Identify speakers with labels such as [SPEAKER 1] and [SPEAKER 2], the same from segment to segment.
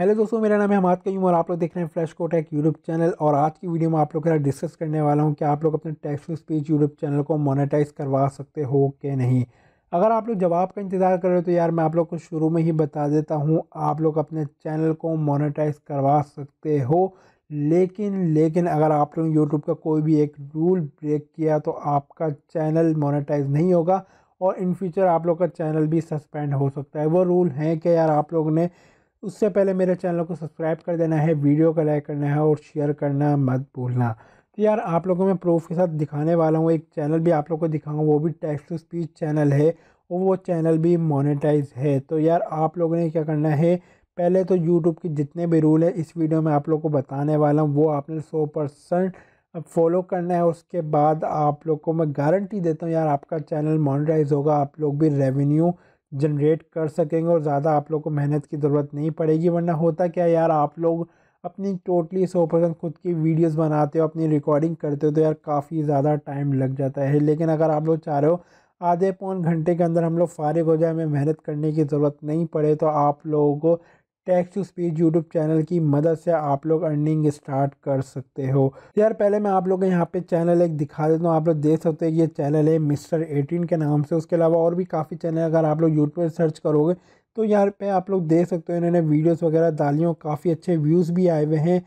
[SPEAKER 1] hello दोस्तों मेरा नाम है हमाद कयूम और आप लोग देख रहे हैं फ्रेश कोटेक यूट्यूब चैनल और आज की वीडियो में आप लोग के साथ डिस्कस करने वाला हूं कि आप लोग अपने text to speech YouTube channel को मोनेटाइज करवा सकते हो कि नहीं अगर आप लोग जवाब का इंतज़ार कर रहे हो तो यार मैं आप लोग को शुरू में ही बता देता हूँ आप लोग अपने चैनल को मोनिटाइज करवा सकते हो लेकिन लेकिन अगर आप लोग यूट्यूब का कोई भी एक रूल ब्रेक किया तो आपका चैनल मोनेटाइज नहीं होगा और इन फ्यूचर आप लोग का चैनल भी सस्पेंड हो सकता है वो रूल है कि यार आप लोग ने उससे पहले मेरे चैनल को सब्सक्राइब कर देना है वीडियो को लाइक करना है और शेयर करना मत भूलना तो यार आप लोगों को मैं प्रूफ के साथ दिखाने वाला हूँ एक चैनल भी आप लोगों को दिखाऊंगा वो भी टैक्स टू स्पीच चैनल है और वो चैनल भी मोनेटाइज है तो यार आप लोगों ने क्या करना है पहले तो यूट्यूब के जितने भी रूल है इस वीडियो में आप लोग को बताने वाला हूँ वो आपने सौ परसेंट फॉलो करना है उसके बाद आप लोग को मैं गारंटी देता हूँ यार आपका चैनल मोनिटाइज होगा आप लोग भी रेवेन्यू जनरेट कर सकेंगे और ज़्यादा आप लोग को मेहनत की ज़रूरत नहीं पड़ेगी वरना होता क्या यार आप लोग अपनी टोटली सौ परसेंट खुद की वीडियोस बनाते हो अपनी रिकॉर्डिंग करते हो तो यार काफ़ी ज़्यादा टाइम लग जाता है लेकिन अगर आप लोग चाह रहे हो आधे पौन घंटे के अंदर हम लोग फारिग हो जाए हमें मेहनत करने की ज़रूरत नहीं पड़े तो आप लोगों को text to speech YouTube channel की मदद से आप लोग अर्निंग स्टार्ट कर सकते हो यार पहले मैं आप लोग यहाँ पे चैनल एक दिखा देता हूँ आप लोग देख सकते हैं ये चैनल है मिस्टर एटीन के नाम से उसके अलावा और भी काफ़ी चैनल अगर आप लोग यूट्यूब पर सर्च करोगे तो यहाँ पे आप लोग देख सकते हो इन्होंने वीडियोस वगैरह डाली और काफ़ी अच्छे व्यूज़ भी आए हुए हैं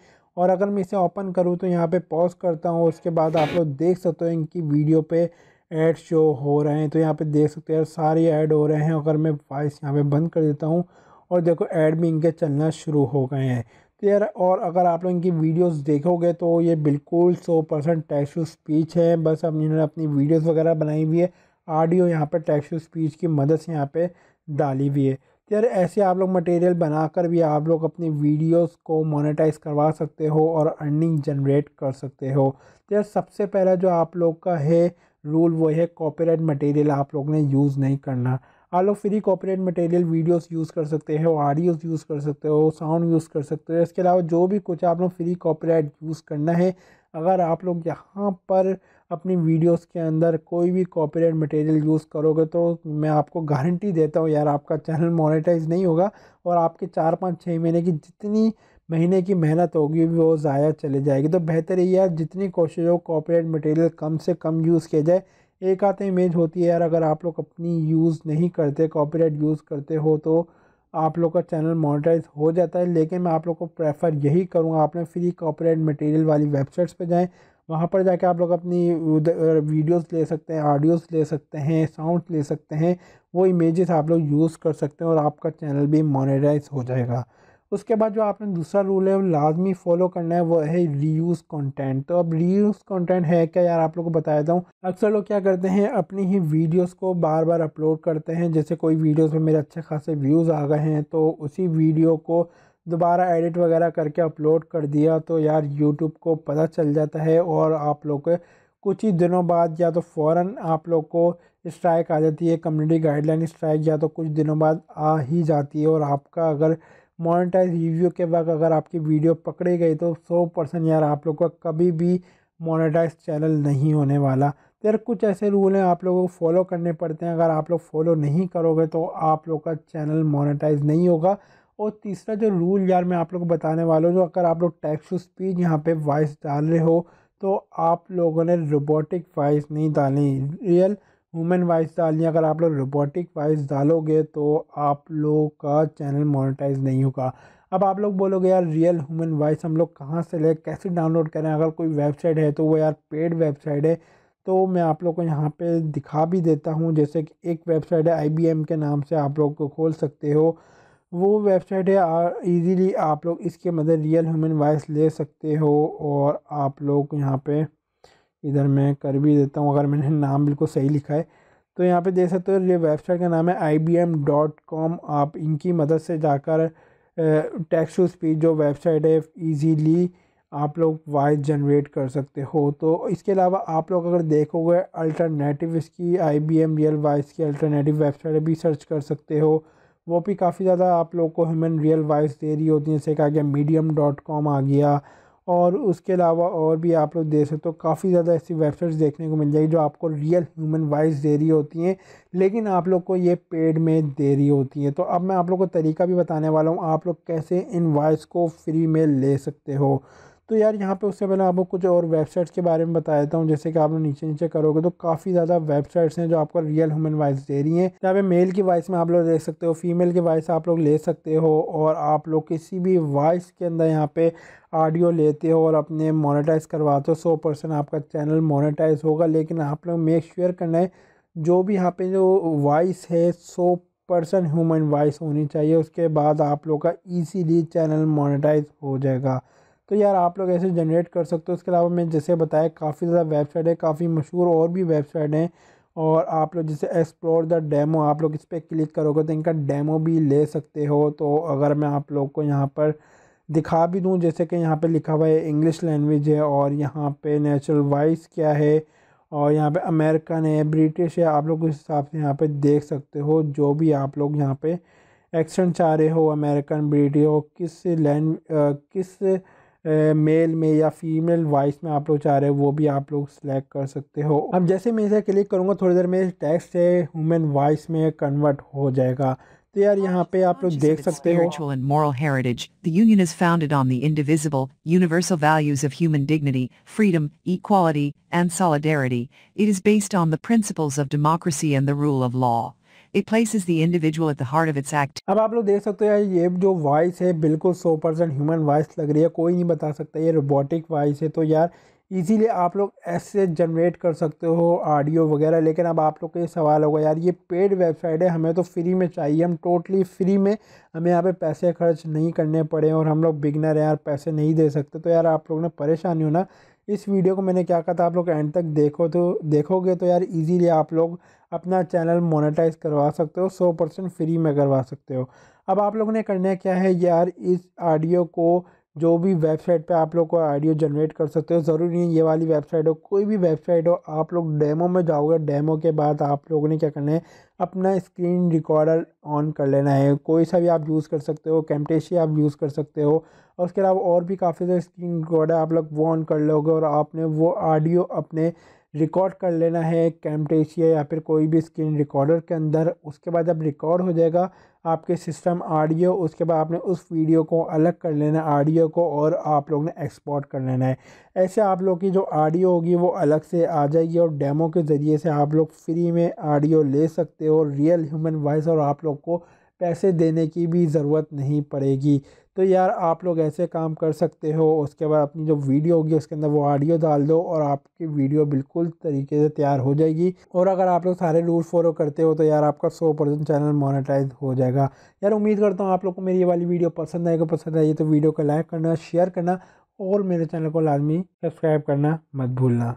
[SPEAKER 1] और अगर मैं इसे ओपन करूँ तो यहाँ पे पॉज करता हूँ उसके बाद आप लोग देख सकते हो इनकी वीडियो पे ऐड शो हो रहे हैं तो यहाँ पे देख सकते हो यार सारे ऐड हो रहे हैं अगर मैं वॉइस यहाँ पे बंद कर देता हूँ और देखो ऐड भी इनके चलना शुरू हो गए हैं तो यार और अगर आप लोग इनकी वीडियोस देखोगे तो ये बिल्कुल सौ परसेंट टैक्स टू स्पीच है बस अब इन्होंने अपनी वीडियोस वगैरह बनाई हुई है ऑडियो यहाँ पर टैक्स टू स्पीच की मदद से यहाँ पर डाली हुई है तो यार ऐसे आप लोग मटेरियल बनाकर भी आप लोग अपनी वीडियोज़ को मोनेटाइज करवा सकते हो और अर्निंग जनरेट कर सकते हो तो यार सबसे पहला जो आप लोग का है रूल वो है कॉपीराइट मटेरियल आप लोग ने यूज़ नहीं करना आप लोग free copyright material videos use कर सकते हो ऑडियोज़ यूज़ कर सकते हो साउंड यूज़ कर सकते हो इसके अलावा जो भी कुछ आप लोग फ्री कॉपरेट यूज़ करना है अगर आप लोग यहाँ पर अपनी वीडियोस के अंदर कोई भी कॉपरेट मटेरियल यूज़ करोगे तो मैं आपको गारंटी देता हूँ यार आपका चैनल मोनिटाइज नहीं होगा और आपके चार पाँच छः महीने की जितनी महीने की मेहनत होगी वो ज़ाया चले जाएगी तो बेहतर है यार जितनी कोशिश हो कॉपरेट मटेरियल कम से कम यूज़ किया जाए एक आते इमेज होती है यार अगर आप लोग अपनी यूज़ नहीं करते कॉपीराइट यूज़ करते हो तो आप लोग का चैनल मोनेटाइज हो जाता है लेकिन मैं आप लोग को प्रेफर यही करूँगा आपने फ्री कॉपीराइट मटेरियल वाली वेबसाइट्स पर जाएँ वहाँ पर जाके आप लोग अपनी वीडियोस ले सकते हैं ऑडियोस ले सकते हैं साउंड ले सकते हैं वो इमेजेस आप लोग यूज़ कर सकते हैं और आपका चैनल भी मोनेटाइज हो जाएगा उसके बाद जो आपने दूसरा रूल है वो लाजमी फॉलो करना है वो है रीयूज़ कंटेंट तो अब रीयूज़ कंटेंट है क्या यार आप लोग को बताया जाऊँ अक्सर लोग क्या करते हैं अपनी ही वीडियोस को बार बार अपलोड करते हैं जैसे कोई वीडियोस में मेरे अच्छे खासे व्यूज़ आ गए हैं तो उसी वीडियो को दोबारा एडिट वगैरह करके अपलोड कर दिया तो यार यूट्यूब को पता चल जाता है और आप लोग कुछ ही दिनों बाद या तो फ़ौर आप लोग को स्ट्राइक आ जाती है कम्युनिटी गाइडलाइन स्ट्राइक या तो कुछ दिनों बाद आ ही जाती है और आपका अगर मोनेटाइज रिव्यू के बाद अगर आपकी वीडियो पकड़ी गई तो सौ परसेंट यार आप लोग का कभी भी मोनेटाइज चैनल नहीं होने वाला यार कुछ ऐसे रूल हैं आप लोगों को फॉलो करने पड़ते हैं अगर आप लोग फॉलो नहीं करोगे तो आप लोग का चैनल मोनेटाइज नहीं होगा और तीसरा जो रूल यार मैं आप लोग को बताने वाला हूँ जो अगर आप लोग टैक्स टू स्पीच यहाँ पर वॉइस डाल रहे हो तो आप लोगों ने रोबोटिक वॉइस नहीं डालनी रियल वुमेन वाइज डालनी अगर आप लोग रोबोटिक वाइज डालोगे तो आप लोग का चैनल मोनेटाइज नहीं होगा अब आप लोग बोलोगे यार रियल ह्यूमन वॉइस हम लोग कहाँ से ले कैसे डाउनलोड करें अगर कोई वेबसाइट है तो वो यार पेड वेबसाइट है तो मैं आप लोग को यहाँ पे दिखा भी देता हूँ जैसे कि एक वेबसाइट है आई के नाम से आप लोग को खोल सकते हो वो वेबसाइट है ईज़िली आप लोग इसके मदद रियल ह्यूमन वॉइस ले सकते हो और आप लोग यहाँ पर इधर मैं कर भी देता हूँ अगर मैंने नाम बिल्कुल सही लिखा है तो यहाँ पे देख सकते हो ये वेबसाइट का नाम है I B M dot com आप इनकी मदद से जाकर टेक्स टू स्पीच जो वेबसाइट है ईजीली आप लोग वॉइस जनरेट कर सकते हो तो इसके अलावा आप लोग अगर देखोगे अल्टरनेटिव इसकी I B M real voice की अल्टरनेटिव वेबसाइट भी सर्च कर सकते हो वो भी काफ़ी ज़्यादा आप लोग को ह्यूमन रियल वॉइस दे रही होती है जैसे कि आ गया मीडियम डॉट कॉम आ गया और उसके अलावा और भी आप लोग देख सकते हो काफ़ी ज़्यादा ऐसी वेबसाइट्स देखने को मिल जाएगी जो आपको रियल ह्यूमन वाइज दे रही होती हैं लेकिन आप लोग को ये पेड में दे रही होती हैं तो अब मैं आप लोग को तरीका भी बताने वाला हूँ आप लोग कैसे इन वॉइस को फ्री में ले सकते हो तो यार यहाँ पे उससे पहले आपको कुछ और वेबसाइट्स के बारे में बता देता हूँ जैसे कि आप लोग नीचे नीचे करोगे तो काफ़ी ज़्यादा वेबसाइट्स हैं जो आपको रियल ह्यूमन वॉइस दे रही हैं यहाँ पे मेल की वॉइस में आप लोग देख सकते हो फीमेल की वॉइस आप लोग ले सकते हो और आप लोग किसी भी वॉइस के अंदर यहाँ पे ऑडियो लेते हो और अपने मोनिटाइज़ करवाते हो सौ परसेंट आपका चैनल मोनिटाइज होगा लेकिन आप लोग मेक श्योर करना है जो भी यहाँ पर जो वॉइस है सौ परसेंट ह्यूमन वॉइस होनी चाहिए उसके बाद आप लोग का ईजीली चैनल मोनिटाइज हो जाएगा तो यार आप लोग ऐसे जनरेट कर सकते हो इसके अलावा मैं जैसे बताया काफ़ी ज़्यादा वेबसाइट है काफ़ी मशहूर और भी वेबसाइट हैं और आप लोग जैसे एक्सप्लोर द डेमो आप लोग इस पर क्लिक करोगे तो इनका डेमो भी ले सकते हो तो अगर मैं आप लोग को यहाँ पर दिखा भी दूँ जैसे कि यहाँ पर लिखा हुआ है इंग्लिश लैंग्वेज है और यहाँ पर नेचुरल वाइस क्या है और यहाँ पे अमेरिकन है ब्रिटिश है आप लोग उस हिसाब से यहाँ पे देख सकते हो जो भी आप लोग यहाँ पे एक्सेंट चाह रहे हो अमेरिकन ब्रिटिश हो किस लैंड किस मेल में या फीमेल वॉइस में आप लोग चाह रहे हो वो भी आप लोग सेलेक्ट कर सकते हो अब जैसे मैं इसे क्लिक करूँगा थोड़ी देर में टैक्स से ह्यूमन वॉइस में कन्वर्ट हो जाएगा तो यार यहाँ पे आप लोग देख सकते हो spiritual and moral heritage the union is founded on the indivisible universal values of human dignity freedom equality and solidarity it is based on the principles of democracy and the rule of law It places the individual at the heart of its act अब आप लोग देख सकते हो यार ये जो voice है बिल्कुल 100 परसेंट ह्यूमन वॉइस लग रही है कोई नहीं बता सकता ये रोबोटिक वॉइस है तो यार इजीली आप लोग ऐसे जनरेट कर सकते हो ऑडियो वगैरह लेकिन अब आप लोग का ये सवाल होगा यार ये पेड वेबसाइट है हमें तो फ्री में चाहिए हम टोटली फ्री में हमें यहाँ पे पैसे खर्च नहीं करने पड़े और हम लोग बिगनर हैं यार पैसे नहीं दे सकते तो यार आप लोग ने परेशानी होना इस वीडियो को मैंने क्या कहा था आप लोग एंड तक देखो तो देखोगे तो यार इजीली आप लोग अपना चैनल मोनेटाइज करवा सकते हो सौ परसेंट फ्री में करवा सकते हो अब आप लोगों ने करना क्या है यार इस ऑडियो को जो भी वेबसाइट पे आप लोग को आइडियो जनरेट कर सकते हो ज़रूरी नहीं ये वाली वेबसाइट हो कोई भी वेबसाइट हो आप लोग डेमो में जाओगे डेमो के बाद आप लोगों ने क्या करना है अपना स्क्रीन रिकॉर्डर ऑन कर लेना है कोई सा भी आप यूज़ कर सकते हो कैमटेशी आप यूज़ कर सकते हो और उसके अलावा और भी काफ़ी सारे स्क्रीन रिकॉर्डर आप लोग वो ऑन कर लोगे और आपने वो ऑडियो अपने रिकॉर्ड कर लेना है कैमटेशिया या फिर कोई भी स्क्रीन रिकॉर्डर के अंदर उसके बाद जब रिकॉर्ड हो जाएगा आपके सिस्टम ऑडियो उसके बाद आपने उस वीडियो को अलग कर लेना है ऑडियो को और आप लोग ने एक्सपोर्ट कर लेना है ऐसे आप लोग की जो ऑडियो होगी वो अलग से आ जाएगी और डेमो के ज़रिए से आप लोग फ्री में ऑडियो ले सकते हो रियल ह्यूमन वॉइस और आप लोग को पैसे देने की भी ज़रूरत नहीं पड़ेगी तो यार आप लोग ऐसे काम कर सकते हो उसके बाद अपनी जो वीडियो होगी उसके अंदर वो ऑडियो डाल दो और आपकी वीडियो बिल्कुल तरीके से तैयार हो जाएगी और अगर आप लोग सारे रूल फॉलो करते हो तो यार आपका सौ परसेंट चैनल मोनेटाइज हो जाएगा यार उम्मीद करता हूँ आप लोग को मेरी ये वाली वीडियो पसंद आएगी पसंद आएगी तो वीडियो को लाइक करना शेयर करना और मेरे चैनल को लाजमी सब्सक्राइब करना मत भूलना